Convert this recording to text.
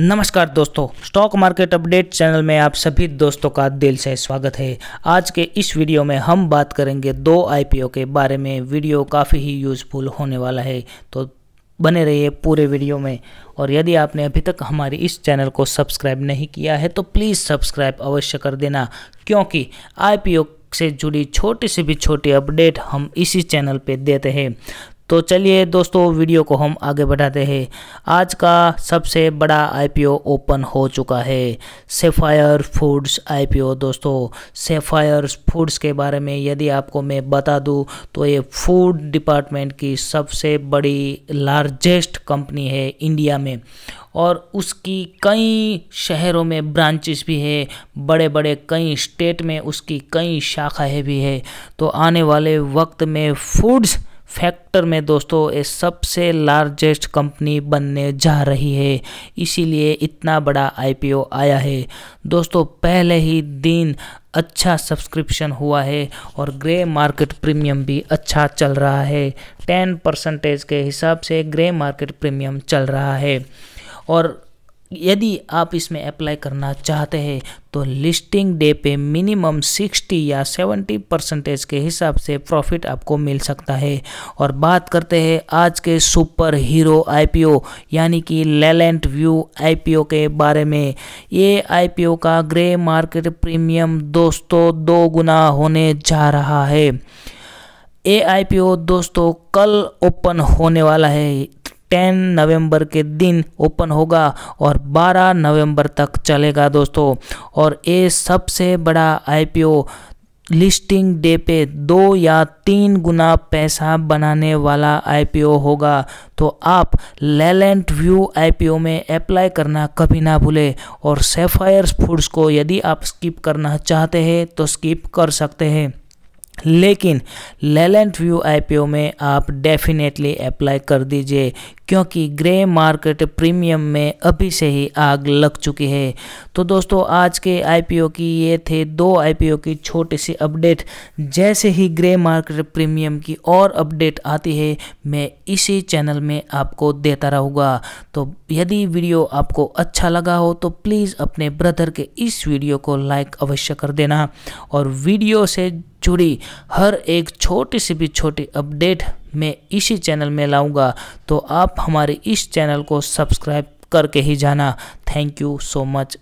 नमस्कार दोस्तों stock market update channel में आप सभी दोस्तों का दिल से स्वागत है आज के इस वीडियो में हम बात करेंगे दो आईपीओ के बारे में वीडियो काफ़ी ही यूज़फुल होने वाला है तो बने रहिए पूरे वीडियो में और यदि आपने अभी तक हमारी इस चैनल को सब्सक्राइब नहीं किया है तो प्लीज़ सब्सक्राइब अवश्य कर देना क्योंकि आई से जुड़ी छोटी से भी छोटी अपडेट हम इसी चैनल पे देते हैं तो चलिए दोस्तों वीडियो को हम आगे बढ़ाते हैं आज का सबसे बड़ा आईपीओ ओपन हो चुका है सेफायर फूड्स आईपीओ दोस्तों सेफायर फूड्स के बारे में यदि आपको मैं बता दूं तो ये फूड डिपार्टमेंट की सबसे बड़ी लार्जेस्ट कंपनी है इंडिया में और उसकी कई शहरों में ब्रांचेस भी है बड़े बड़े कई स्टेट में उसकी कई शाखाएँ भी है तो आने वाले वक्त में फूड्स फैक्टर में दोस्तों ये सबसे लार्जेस्ट कंपनी बनने जा रही है इसीलिए इतना बड़ा आईपीओ आया है दोस्तों पहले ही दिन अच्छा सब्सक्रिप्शन हुआ है और ग्रे मार्केट प्रीमियम भी अच्छा चल रहा है टेन परसेंटेज के हिसाब से ग्रे मार्केट प्रीमियम चल रहा है और यदि आप इसमें अप्लाई करना चाहते हैं तो लिस्टिंग डे पे मिनिमम 60 या 70 परसेंटेज के हिसाब से प्रॉफिट आपको मिल सकता है और बात करते हैं आज के सुपर हीरो आईपीओ यानी कि लेलेंट व्यू आईपीओ के बारे में ये आईपीओ का ग्रे मार्केट प्रीमियम दोस्तों दो गुना होने जा रहा है ए आई दोस्तों कल ओपन होने वाला है 10 नवंबर के दिन ओपन होगा और 12 नवंबर तक चलेगा दोस्तों और ये सबसे बड़ा आईपीओ लिस्टिंग डे पे दो या तीन गुना पैसा बनाने वाला आईपीओ होगा तो आप लेलेंट व्यू आईपीओ में अप्लाई करना कभी ना भूलें और सेफायर्स फूड्स को यदि आप स्किप करना चाहते हैं तो स्किप कर सकते हैं लेकिन लेलेंट व्यू आईपीओ में आप डेफिनेटली अप्लाई कर दीजिए क्योंकि ग्रे मार्केट प्रीमियम में अभी से ही आग लग चुकी है तो दोस्तों आज के आईपीओ की ये थे दो आईपीओ की छोटी सी अपडेट जैसे ही ग्रे मार्केट प्रीमियम की और अपडेट आती है मैं इसी चैनल में आपको देता रहूँगा तो यदि वीडियो आपको अच्छा लगा हो तो प्लीज़ अपने ब्रदर के इस वीडियो को लाइक अवश्य कर देना और वीडियो से जुड़ी हर एक छोटी सी भी छोटी अपडेट मैं इसी चैनल में लाऊंगा तो आप हमारे इस चैनल को सब्सक्राइब करके ही जाना थैंक यू सो मच